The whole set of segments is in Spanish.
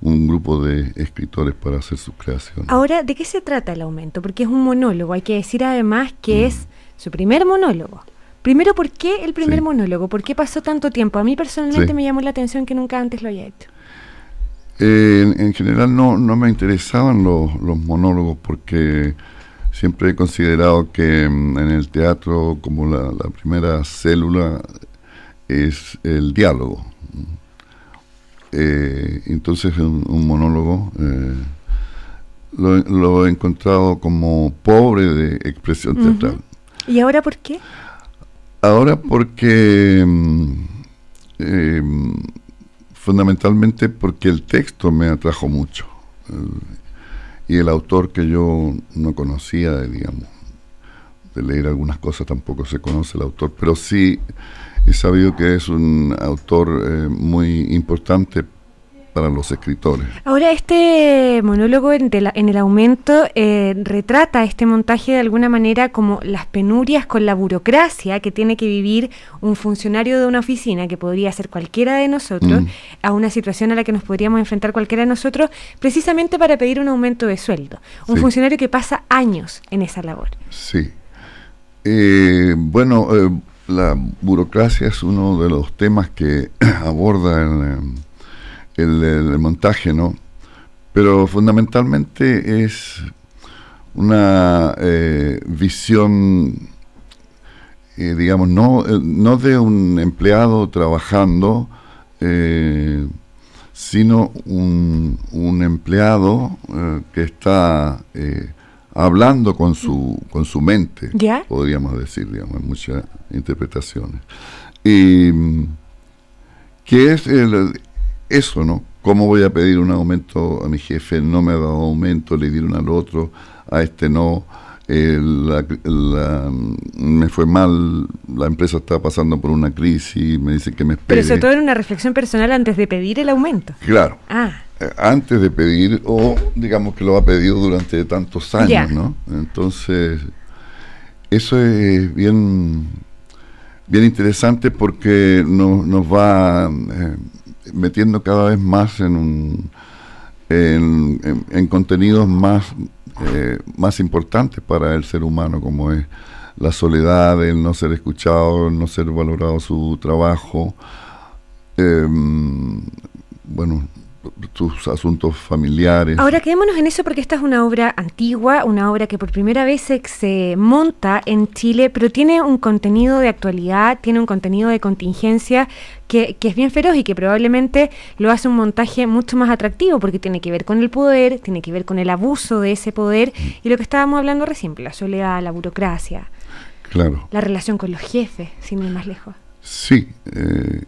un grupo de escritores para hacer sus creaciones. Ahora, ¿de qué se trata el aumento? Porque es un monólogo, hay que decir además que mm. es su primer monólogo. Primero, ¿por qué el primer monólogo? ¿Por qué pasó tanto tiempo? A mí personalmente me llamó la atención que nunca antes lo había hecho. Eh, en, general no, me interesaban los, monólogos porque siempre he considerado que mm, en el teatro como la primera célula es el diálogo. Eh, entonces un, monólogo eh, lo, he encontrado como pobre de expresión teatral. ¿Y ahora por qué? Ahora porque mm, em, fundamentalmente porque el texto me atrajo mucho eh, y el autor que yo no conocía, digamos, de leer algunas cosas tampoco se conoce el autor, pero sí y sabido que es un autor eh, muy importante para los escritores. Ahora, este monólogo en, el aumento eh, retrata este montaje de alguna manera como las penurias con la burocracia que tiene que vivir un funcionario de una oficina, que podría ser cualquiera de nosotros, mm. a una situación a la que nos podríamos enfrentar cualquiera de nosotros, precisamente para pedir un aumento de sueldo. Un funcionario que pasa años en esa labor. Sí. Eh, bueno, la burocracia es uno de los temas que aborda el, montaje, ¿no? Pero fundamentalmente es una eh, visión, eh, digamos, eh, no, de un empleado trabajando, sino un empleado que está hablando con su, con su mente, podríamos decir, digamos, en muchas interpretaciones. Y que es eso, ¿no? ¿Cómo voy a pedir un aumento a mi jefe? No me ha dado aumento, le dieron al otro, a este no. me fue mal, la empresa está pasando por una crisis, me dicen que me espere. Pero sobre todo era una reflexión personal antes de pedir el aumento. Claro. Ah. Eh, antes de pedir o digamos que lo ha pedido durante tantos años, ¿no? Entonces, eso es bien, bien interesante porque nos, nos va eh, metiendo cada vez más en, un, en, contenidos más, eh, más importantes para el ser humano, como es la soledad, el no ser escuchado, el no ser valorado su trabajo. Em, bueno, tus asuntos familiares. Ahora quedémonos en eso porque esta es una obra antigua, una obra que por primera vez se, monta en Chile, pero tiene un contenido de actualidad, tiene un contenido de contingencia que, es bien feroz y que probablemente lo hace un montaje mucho más atractivo porque tiene que ver con el poder, tiene que ver con el abuso de ese poder y lo que estábamos hablando recién, la soledad, la burocracia. Claro. La relación con los jefes, sin ir más lejos. Sí, eh,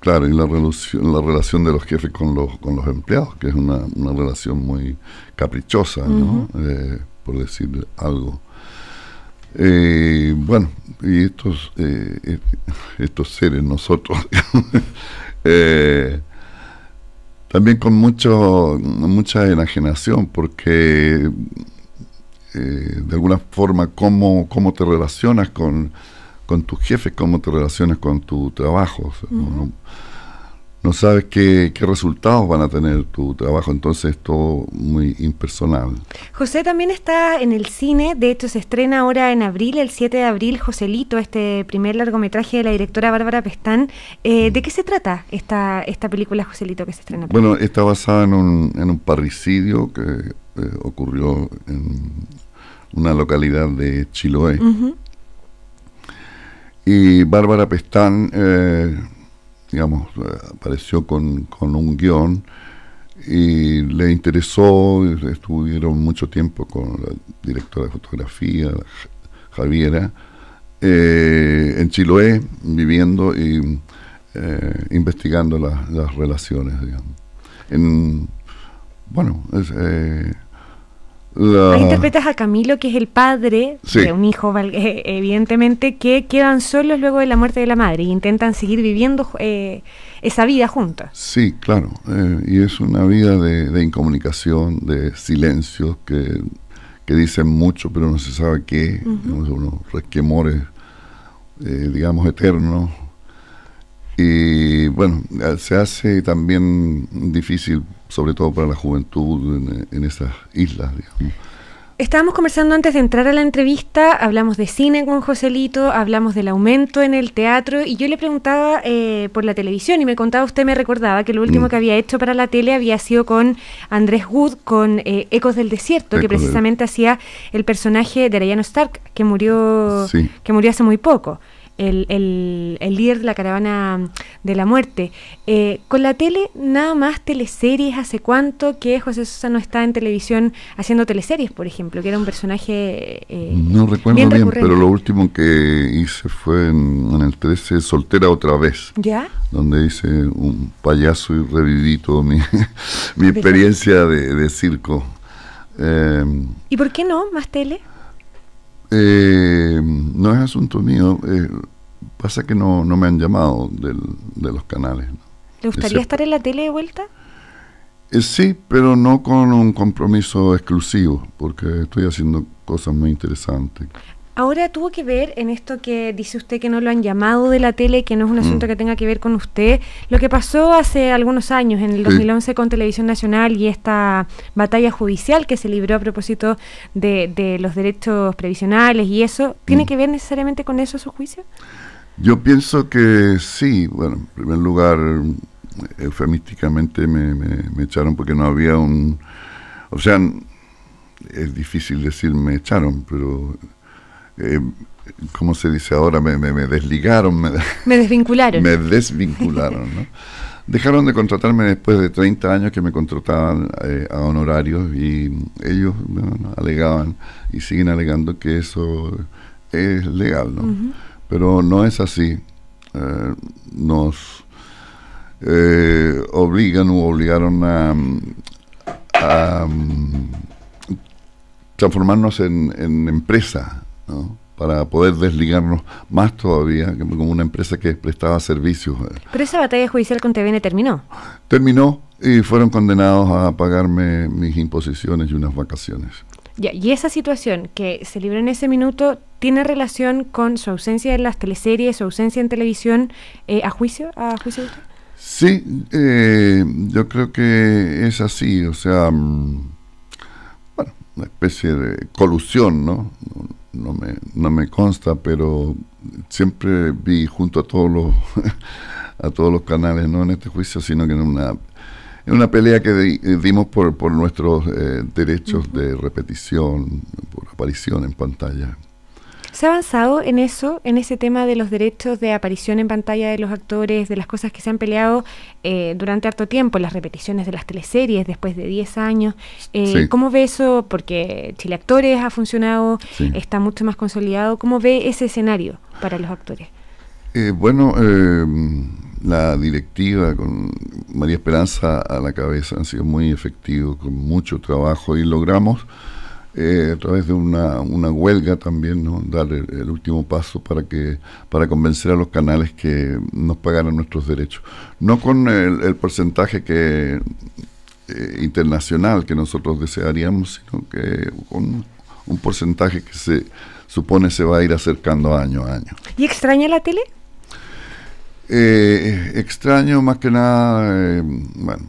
claro, y la, relación, de los jefes con los, con los empleados, que es una, relación muy caprichosa, eh, por decir algo. Eh, bueno, y estos, eh, estos seres, nosotros, también con mucho, mucha enajenación, porque de alguna forma, cómo, cómo te relacionas con con tus jefes, cómo te relacionas con tu trabajo. no, sabes qué, resultados van a tener tu trabajo, entonces es todo muy impersonal. José también está en el cine, de hecho se estrena ahora en abril, el 7 de abril, Joselito, este primer largometraje de la directora Bárbara Pestán. Eh, mm. ¿De qué se trata esta, esta película, Joselito, que se estrena? Bueno, está basada en un, parricidio que eh, ocurrió en una localidad de Chiloé. Y Bárbara Pestán, eh, digamos, eh, apareció con, un guión y le interesó, estuvieron mucho tiempo con la directora de fotografía, Javiera, eh, en Chiloé, viviendo y investigando las relaciones, digamos. bueno, es, la... interpretas a Camilo, que es el padre de un hijo, eh, evidentemente, que quedan solos luego de la muerte de la madre e intentan seguir viviendo eh, esa vida juntos. Sí, claro. Eh, y es una vida de, incomunicación, de silencios que, dicen mucho, pero no se sabe qué, unos resquemores, digamos, eternos. Y bueno, se hace también difícil, sobre todo para la juventud en, en esas islas. Estábamos conversando antes de entrar a la entrevista, hablamos de cine con Joselito, hablamos del aumento en el teatro y yo le preguntaba eh, por la televisión y me contaba, usted me recordaba que lo último mm. que había hecho para la tele había sido con Andrés Wood, con eh, Ecos del Desierto, que precisamente hacía el personaje de Rayano Stark, que murió, que murió hace muy poco el, el, líder de la caravana de la muerte. Eh, con la tele, nada más teleseries, ¿hace cuánto que José Sosa no está en televisión haciendo teleseries, por ejemplo? Que era un personaje... Eh, no recuerdo bien, pero lo último que hice fue en, el 13, Soltera otra vez. ¿Ya? Donde hice un payaso y reviví toda mi, ah, experiencia de, de circo. Eh, ¿Y por qué no más tele? Eh, no es asunto mío. Eh, pasa que no, no, me han llamado de los canales. ¿Le gustaría estar en la tele de vuelta? Eh, sí, pero no con un compromiso exclusivo, porque estoy haciendo cosas muy interesantes. Ahora tuvo que ver en esto que dice usted que no lo han llamado de la tele, que no es un asunto mm. que tenga que ver con usted, lo que pasó hace algunos años, en el 2011 con Televisión Nacional y esta batalla judicial que se libró a propósito de, los derechos previsionales y eso, ¿tiene mm. que ver necesariamente con eso su juicio? Yo pienso que sí, bueno, en primer lugar, eufemísticamente me, me echaron porque no había un... O sea, es difícil decir me echaron, pero eh, ¿cómo se dice ahora? Me, desligaron. Me, desvincularon. Me desvincularon, Dejaron de contratarme después de 30 años que me contrataban eh, a honorarios y ellos alegaban y siguen alegando que eso es legal, Pero no es así. Eh, nos eh, obligan o obligaron a, a, mm, transformarnos en, en empresa, para poder desligarnos más todavía como una empresa que prestaba servicios. Eh. Pero esa batalla judicial con TVN terminó. Terminó y fueron condenados a pagarme mis imposiciones y unas vacaciones. y esa situación que se libró en ese minuto tiene relación con su ausencia en las teleseries, su ausencia en televisión, eh, a juicio, a juicio. Sí, eh, yo creo que es así, o sea, mm, bueno, una especie de colusión, ¿no? no me, no me consta, pero siempre vi junto a todos los a todos los canales, no en este juicio, sino que en una, en una pelea que eh, dimos por, por nuestros eh, derechos de repetición, por aparición en pantalla. ¿Se ha avanzado en eso, en ese tema de los derechos de aparición en pantalla de los actores, de las cosas que se han peleado eh, durante harto tiempo, las repeticiones de las teleseries después de 10 años? Eh, ¿Cómo ve eso? Porque Chile Actores ha funcionado, está mucho más consolidado. ¿Cómo ve ese escenario para los actores? Eh, bueno, em, la directiva con María Esperanza a la cabeza ha sido muy efectivo con mucho trabajo y logramos eh, a través de una, una huelga también, ¿no? dar el, último paso para que para convencer a los canales que nos pagaran nuestros derechos. No con el, porcentaje que eh, internacional que nosotros desearíamos, sino que con un porcentaje que se supone se va a ir acercando año a año. ¿Y extraña la tele? Eh, extraño más que nada, bueno,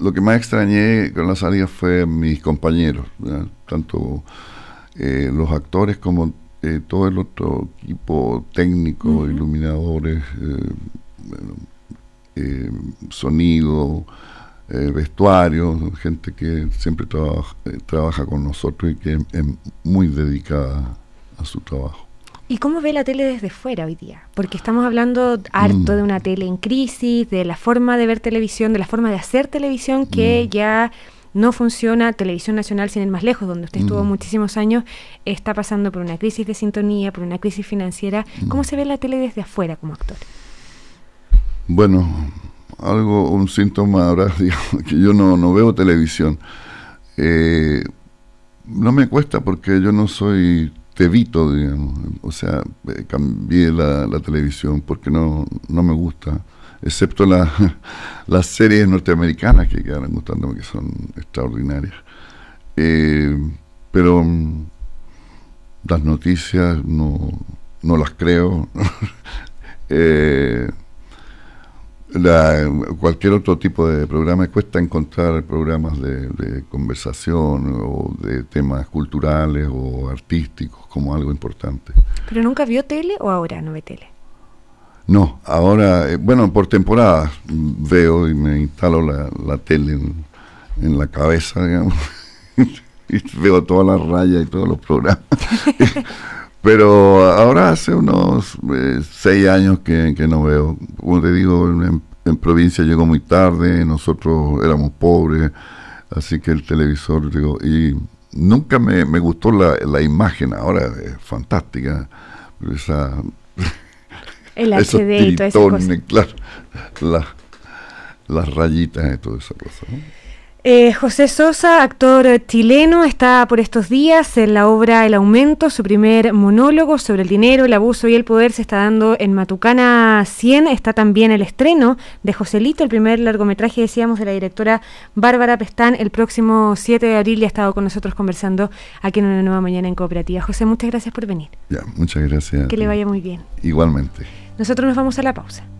lo que más extrañé con la salida fue mis compañeros, tanto eh, los actores como eh, todo el otro equipo técnico, iluminadores, eh, sonido, vestuario, gente que siempre trabaja con nosotros y que es muy dedicada a su trabajo. ¿Y cómo ve la tele desde fuera hoy día? Porque estamos hablando harto de mm. una tele en crisis, de la forma de ver televisión, de la forma de hacer televisión que mm. ya no funciona. Televisión Nacional, sin ir más lejos, donde usted estuvo mm. muchísimos años, está pasando por una crisis de sintonía, por una crisis financiera. ¿Cómo se ve la tele desde afuera como actor? Bueno, algo, un síntoma ahora, digo, que yo no, veo televisión. Eh, no me cuesta porque yo no soy Evito, digamos. O sea, eh, cambié la, televisión porque no, no, me gusta, excepto las series norteamericanas que quedaron gustándome, que son extraordinarias. Eh, pero mm, las noticias no, no las creo. eh, cualquier otro tipo de programa, cuesta encontrar programas de, conversación o de temas culturales o artísticos como algo importante. ¿Pero nunca vio tele o ahora no ve tele? No, ahora, eh, bueno, por temporada veo y me instalo la, tele en, la cabeza, digamos, y veo todas las rayas y todos los programas. Pero ahora hace unos eh, seis años que, no veo. Como te digo, en, provincia llegó muy tarde, nosotros éramos pobres, así que el televisor, llegó, y nunca me, gustó la, imagen, ahora es fantástica. Esa, el HD y Claro, las rayitas y toda esa cosa. Eh, José Sosa, actor chileno, está por estos días en la obra El Aumento, su primer monólogo sobre el dinero, el abuso y el poder se está dando en Matucana 100. Está también el estreno de Joselito, el primer largometraje, decíamos, de la directora Bárbara Pestán. El próximo 7 de abril y ha estado con nosotros conversando aquí en una nueva mañana en Cooperativa. José, muchas gracias por venir. Ya, muchas gracias. Que le vaya muy bien. Igualmente. Nosotros nos vamos a la pausa.